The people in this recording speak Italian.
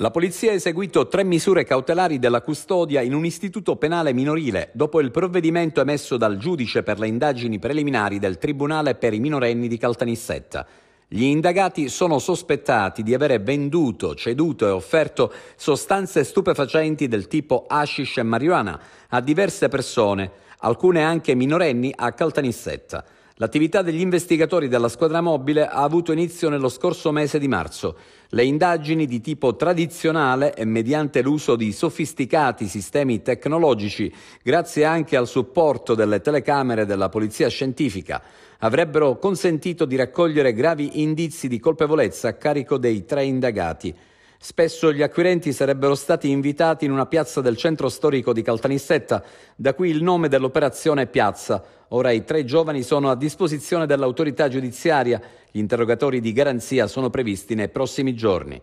La polizia ha eseguito tre misure cautelari della custodia in un istituto penale minorile dopo il provvedimento emesso dal giudice per le indagini preliminari del Tribunale per i minorenni di Caltanissetta. Gli indagati sono sospettati di avere venduto, ceduto e offerto sostanze stupefacenti del tipo hashish e marijuana a diverse persone, alcune anche minorenni a Caltanissetta. L'attività degli investigatori della squadra mobile ha avuto inizio nello scorso mese di marzo. Le indagini di tipo tradizionale e mediante l'uso di sofisticati sistemi tecnologici, grazie anche al supporto delle telecamere della polizia scientifica, avrebbero consentito di raccogliere gravi indizi di colpevolezza a carico dei tre indagati. Spesso gli acquirenti sarebbero stati invitati in una piazza del centro storico di Caltanissetta, da cui il nome dell'operazione Piazza. Ora i tre giovani sono a disposizione dell'autorità giudiziaria. Gli interrogatori di garanzia sono previsti nei prossimi giorni.